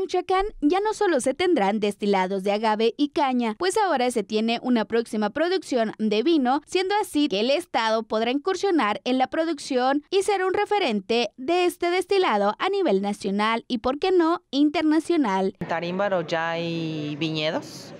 en ya no solo se tendrán destilados de agave y caña, pues ahora se tiene una próxima producción de vino, siendo así que el Estado podrá incursionar en la producción y ser un referente de este destilado a nivel nacional y, por qué no, internacional. Tarímbaro ya hay viñedos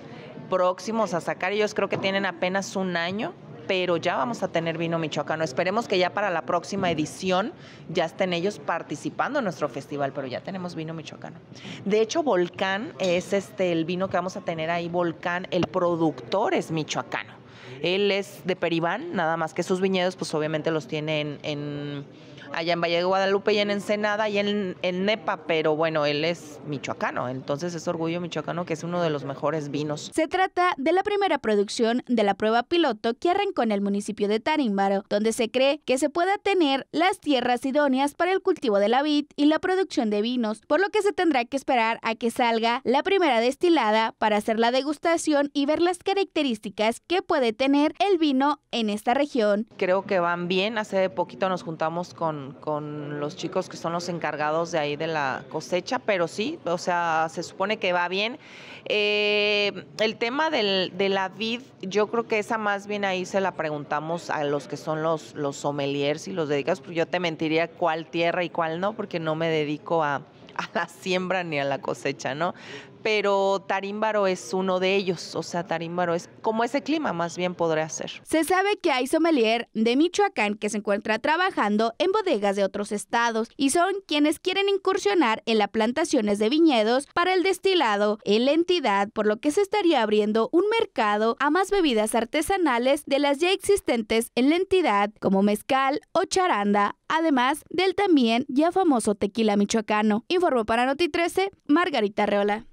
próximos a sacar, ellos creo que tienen apenas un año pero ya vamos a tener vino michoacano. Esperemos que ya para la próxima edición ya estén ellos participando en nuestro festival, pero ya tenemos vino michoacano. De hecho, Volcán es este el vino que vamos a tener ahí, Volcán, el productor es michoacano. Él es de Peribán, nada más que sus viñedos, pues obviamente los tiene en, allá en Valle de Guadalupe y en Ensenada y en, en, Nepa, pero bueno, él es michoacano, entonces es orgullo michoacano que es uno de los mejores vinos. Se trata de la primera producción de la prueba piloto que arrancó en el municipio de Tarimbaro, donde se cree que se pueda tener las tierras idóneas para el cultivo de la vid y la producción de vinos, por lo que se tendrá que esperar a que salga la primera destilada para hacer la degustación y ver las características que puede tener el vino en esta región. Creo que van bien. Hace poquito nos juntamos con, con los chicos que son los encargados de ahí de la cosecha, pero sí, o sea, se supone que va bien. Eh, el tema de la vid, yo creo que esa más bien ahí se la preguntamos a los que son los, los sommeliers y los dedicados, porque yo te mentiría cuál tierra y cuál no, porque no me dedico a, a la siembra ni a la cosecha, ¿no? pero Tarímbaro es uno de ellos, o sea, Tarímbaro es como ese clima más bien podría ser. Se sabe que hay sommelier de Michoacán que se encuentra trabajando en bodegas de otros estados y son quienes quieren incursionar en las plantaciones de viñedos para el destilado en la entidad, por lo que se estaría abriendo un mercado a más bebidas artesanales de las ya existentes en la entidad, como mezcal o charanda, además del también ya famoso tequila michoacano. Informó para Noti 13 Margarita Reola.